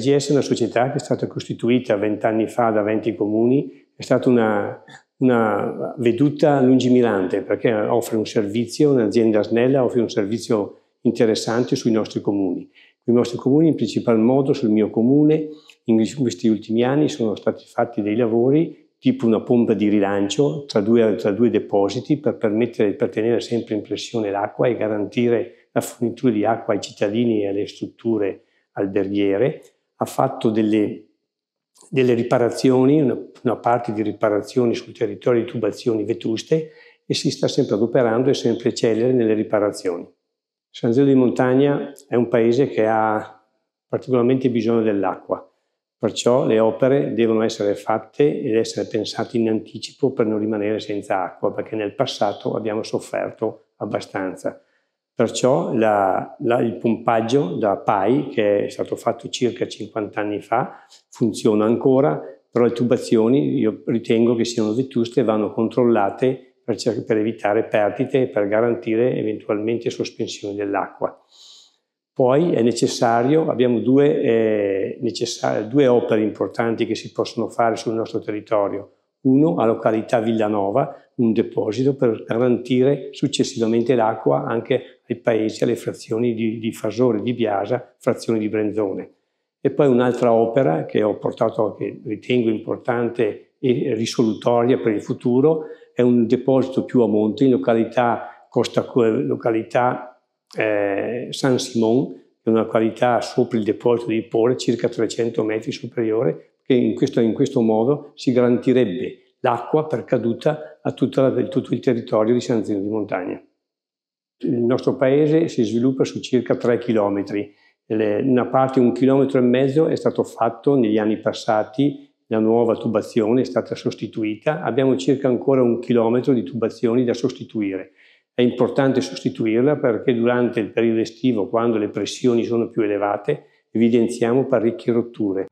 La GS è una società che è stata costituita vent'anni fa da 20 comuni, è stata una, una veduta lungimirante perché offre un servizio, un'azienda snella offre un servizio interessante sui nostri comuni. I nostri comuni, in principal modo sul mio comune, in questi ultimi anni sono stati fatti dei lavori tipo una pompa di rilancio tra due, tra due depositi per, per tenere sempre in pressione l'acqua e garantire la fornitura di acqua ai cittadini e alle strutture alberghiere ha fatto delle, delle riparazioni, una, una, parte di riparazioni sul territorio di tubazioni vetuste e si sta sempre adoperando e sempre celere nelle riparazioni. San Zero di Montagna è un paese che ha particolarmente bisogno dell'acqua, perciò le opere devono essere fatte ed essere pensate in anticipo per non rimanere senza acqua, perché nel passato abbiamo sofferto abbastanza. Perciò la, la, il pompaggio da PAI, che è stato fatto circa 50 anni fa, funziona ancora, però le tubazioni io ritengo che siano vetuste e vanno controllate per, per evitare perdite e per garantire eventualmente sospensioni dell'acqua. Poi è necessario, abbiamo due, eh, due opere importanti che si possono fare sul nostro territorio. Uno a località Villanova, un deposito per garantire successivamente l'acqua anche ai paesi, alle frazioni di, di Fasore, di Biasa, frazioni di Brenzone. E poi un'altra opera che ho portato, che ritengo importante e risolutoria per il futuro, è un deposito più a monte in località, Costa, località eh, San Simon, una località sopra il deposito di Pore, circa 300 metri superiore, che in questo, in questo modo si garantirebbe l'acqua per caduta a tutta la, tutto il territorio di San Zeno di Montagna. Il nostro paese si sviluppa su circa 3 chilometri, una parte, un chilometro e mezzo, è stato fatto negli anni passati, la nuova tubazione è stata sostituita, abbiamo circa ancora un chilometro di tubazioni da sostituire. È importante sostituirla perché durante il periodo estivo, quando le pressioni sono più elevate, evidenziamo parecchie rotture.